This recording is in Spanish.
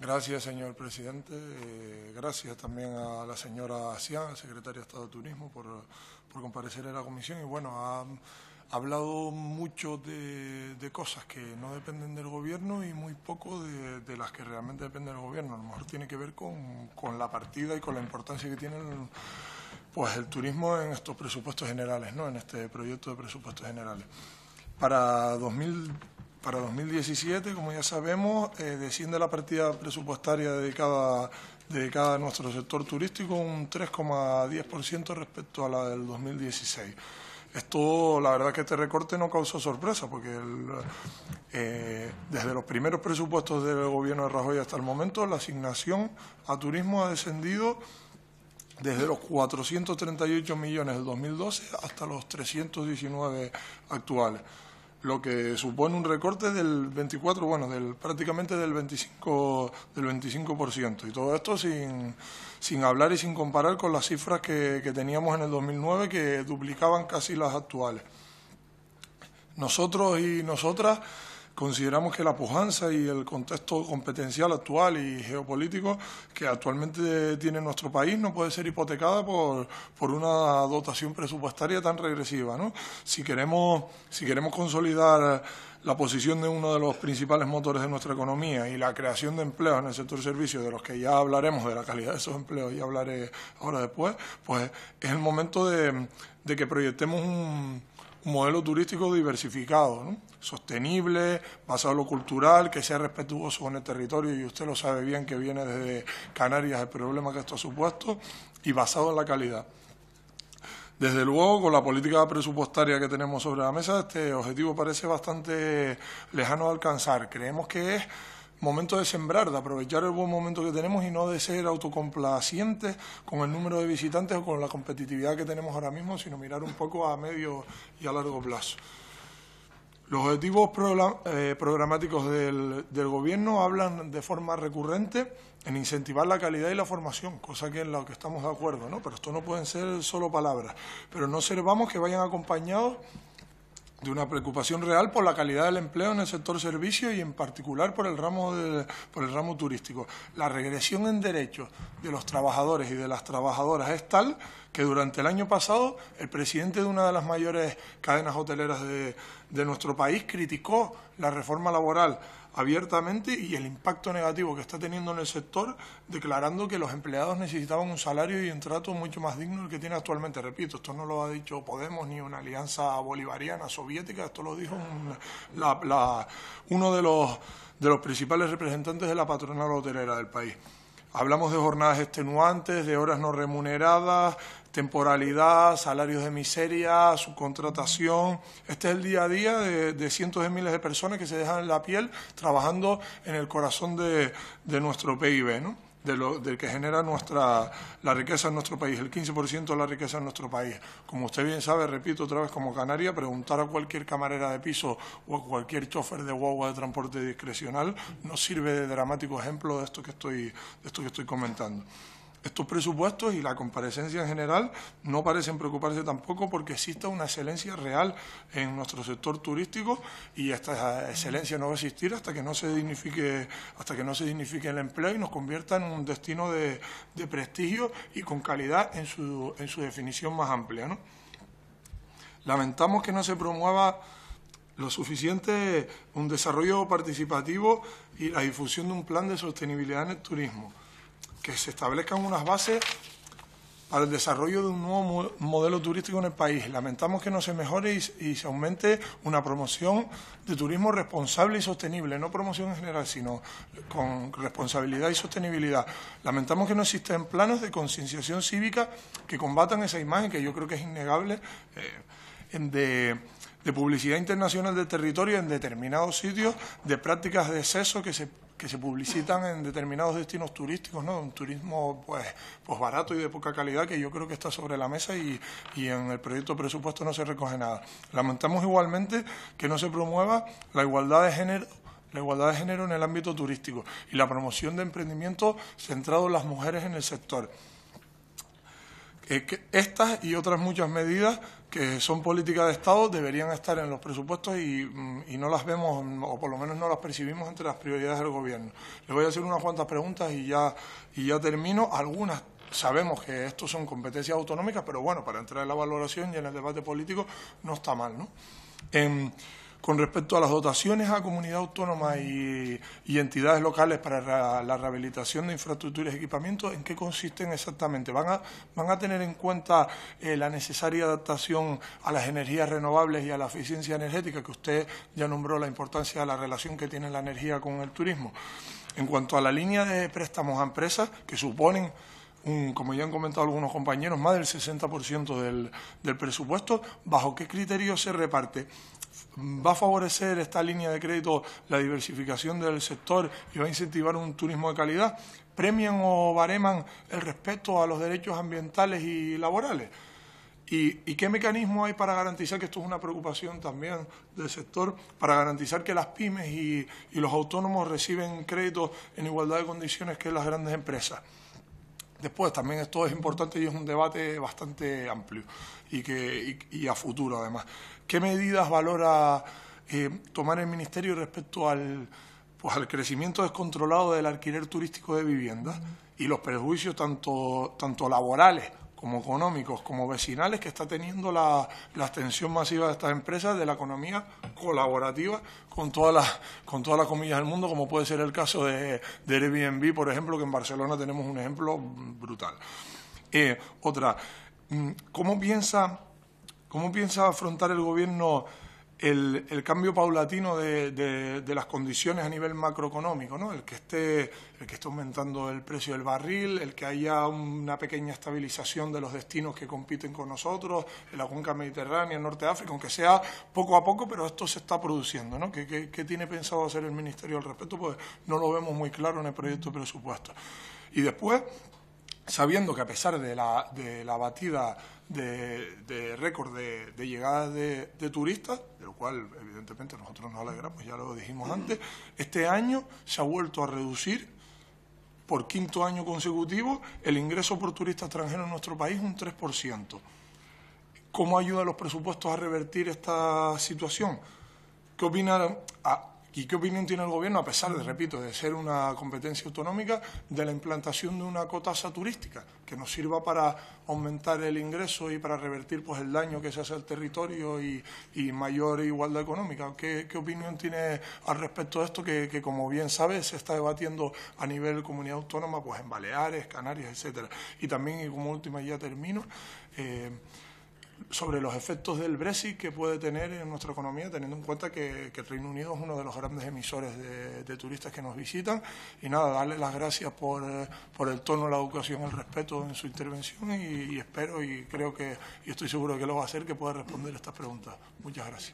Gracias, señor presidente. Eh, gracias también a la señora Asian, secretaria de Estado de Turismo, por, comparecer en la comisión. Y bueno, ha, hablado mucho de, cosas que no dependen del Gobierno y muy poco de, las que realmente dependen del Gobierno. A lo mejor tiene que ver con, la partida y con la importancia que tiene el, pues, el turismo en estos presupuestos generales, ¿no? en este proyecto de presupuestos generales. Para 2020, para 2017, como ya sabemos, eh, desciende la partida presupuestaria dedicada, de a nuestro sector turístico un 3,10% respecto a la del 2016. Esto, la verdad que este recorte no causó sorpresa, porque eh, desde los primeros presupuestos del gobierno de Rajoy hasta el momento, la asignación a turismo ha descendido desde los 438 millones del 2012 hasta los 319 actuales lo que supone un recorte del 24, bueno, del prácticamente del 25 del 25% y todo esto sin, hablar y sin comparar con las cifras que, que teníamos en el 2009 que duplicaban casi las actuales. Nosotros y nosotras Consideramos que la pujanza y el contexto competencial actual y geopolítico que actualmente tiene nuestro país no puede ser hipotecada por, por una dotación presupuestaria tan regresiva. ¿no? Si, queremos, si queremos consolidar la posición de uno de los principales motores de nuestra economía y la creación de empleos en el sector servicios, de los que ya hablaremos de la calidad de esos empleos, y hablaré ahora después, pues es el momento de, de que proyectemos un un modelo turístico diversificado, sostenible, basado en lo cultural, que sea respetuoso con el territorio, y usted lo sabe bien que viene desde Canarias el problema que esto ha supuesto, y basado en la calidad. Desde luego, con la política presupuestaria que tenemos sobre la mesa, este objetivo parece bastante lejano de alcanzar. Creemos que es momento de sembrar, de aprovechar el buen momento que tenemos y no de ser autocomplacientes con el número de visitantes o con la competitividad que tenemos ahora mismo, sino mirar un poco a medio y a largo plazo. Los objetivos eh, programáticos del, Gobierno hablan de forma recurrente en incentivar la calidad y la formación, cosa que en la que estamos de acuerdo, ¿no? Pero esto no pueden ser solo palabras. Pero no observamos que vayan acompañados de una preocupación real por la calidad del empleo en el sector servicios y en particular por el ramo por el ramo turístico. La regresión en derechos de los trabajadores y de las trabajadoras es tal que durante el año pasado el presidente de una de las mayores cadenas hoteleras de nuestro país criticó la reforma laboral abiertamente y el impacto negativo que está teniendo en el sector, declarando que los empleados necesitaban un salario y un trato mucho más digno del que tiene actualmente. Repito, esto no lo ha dicho Podemos ni una alianza bolivariana soviética, esto lo dijo uno de los, de los principales representantes de la patronal hotelera del país. Hablamos de jornadas extenuantes, de horas no remuneradas, temporalidad, salarios de miseria, subcontratación. Este es el día a día de, cientos de miles de personas que se dejan la piel trabajando en el corazón de, de nuestro PIB. ¿no? de lo del que genera nuestra la riqueza en nuestro país, el 15% de la riqueza en nuestro país. Como usted bien sabe, repito otra vez como Canaria, preguntar a cualquier camarera de piso o a cualquier chofer de guagua de transporte discrecional no sirve de dramático ejemplo de esto que estoy de esto que estoy comentando. Estos presupuestos y la comparecencia en general no parecen preocuparse tampoco porque exista una excelencia real en nuestro sector turístico y esta excelencia no va a existir hasta que no se dignifique, hasta que no se dignifique el empleo y nos convierta en un destino de, prestigio y con calidad en su, en su definición más amplia. Lamentamos que no se promueva lo suficiente un desarrollo participativo y la difusión de un plan de sostenibilidad en el turismo que se establezcan unas bases para el desarrollo de un nuevo modelo turístico en el país. Lamentamos que no se mejore y, se aumente una promoción de turismo responsable y sostenible, no promoción en general, sino con responsabilidad y sostenibilidad. Lamentamos que no existen planos de concienciación cívica que combatan esa imagen, que yo creo que es innegable, eh, de, de publicidad internacional del territorio en determinados sitios, de prácticas de exceso que se que se publicitan en determinados destinos turísticos, ¿no? Un turismo pues, pues barato y de poca calidad que yo creo que está sobre la mesa y, en el proyecto presupuesto no se recoge nada. Lamentamos igualmente que no se promueva la igualdad de género la igualdad de género en el ámbito turístico y la promoción de emprendimiento centrado en las mujeres en el sector. Eh, estas y otras muchas medidas que son políticas de Estado deberían estar en los presupuestos y, mm, no las vemos, mm, o por lo menos no las percibimos entre las prioridades del Gobierno. Les voy a hacer unas cuantas preguntas y ya, y ya termino. Algunas sabemos que esto son competencias autonómicas, pero bueno, para entrar en la valoración y en el debate político no está mal, ¿no? Em, con respecto a las dotaciones a comunidad autónoma y, entidades locales para la, rehabilitación de infraestructuras y equipamientos, ¿en qué consisten exactamente? ¿Van a, van a tener en cuenta eh, la necesaria adaptación a las energías renovables y a la eficiencia energética, que usted ya nombró la importancia de la relación que tiene la energía con el turismo? En cuanto a la línea de préstamos a empresas, que suponen como ya han comentado algunos compañeros, más del 60% del, presupuesto. ¿Bajo qué criterio se reparte? ¿Va a favorecer esta línea de crédito la diversificación del sector y va a incentivar un turismo de calidad? ¿Premian o bareman el respeto a los derechos ambientales y laborales? ¿Y, qué mecanismo hay para garantizar, que esto es una preocupación también del sector, para garantizar que las pymes y, y los autónomos reciben créditos en igualdad de condiciones que las grandes empresas? Después también esto es importante y es un debate bastante amplio y, que, a futuro además. ¿Qué medidas valora eh, tomar el Ministerio respecto al, pues, al crecimiento descontrolado del alquiler turístico de viviendas y los perjuicios tanto, tanto laborales como económicos, como vecinales, que está teniendo la, la extensión masiva de estas empresas de la economía colaborativa con todas las con todas las comillas del mundo, como puede ser el caso de, de Airbnb, por ejemplo, que en Barcelona tenemos un ejemplo brutal. Eh, otra, mm, ¿cómo piensa, ¿cómo piensa afrontar el gobierno? el, cambio paulatino de, las condiciones a nivel macroeconómico, ¿no? el, que esté, el que esté aumentando el precio del barril, el que haya una pequeña estabilización de los destinos que compiten con nosotros, en la cuenca mediterránea, en Norte de África, aunque sea poco a poco, pero esto se está produciendo. ¿Qué, tiene pensado hacer el Ministerio al respecto? Pues no lo vemos muy claro en el proyecto de presupuesto. Y después, sabiendo que a pesar de la, de la batida de, récord de, de llegadas de, turistas, de lo cual evidentemente nosotros nos alegramos, ya lo dijimos antes, este año se ha vuelto a reducir por quinto año consecutivo el ingreso por turista extranjero en nuestro país un 3%. ¿Cómo ayuda a los presupuestos a revertir esta situación? ¿Qué opinan a, ¿Y qué opinión tiene el Gobierno, a pesar de, repito, de ser una competencia autonómica, de la implantación de una cotaza turística que nos sirva para aumentar el ingreso y para revertir pues, el daño que se hace al territorio y, mayor igualdad económica? ¿Qué, opinión tiene al respecto de esto que, como bien sabe, se está debatiendo a nivel comunidad autónoma pues, en Baleares, Canarias, etcétera? Y también, y como última ya termino, eh, sobre los efectos del Brexit que puede tener en nuestra economía, teniendo en cuenta que, el Reino Unido es uno de los grandes emisores de, turistas que nos visitan. Y nada, darle las gracias por, eh, por el tono, la educación, el respeto en su intervención y, y espero y creo que, y estoy seguro que lo va a hacer, que pueda responder estas preguntas. Muchas gracias.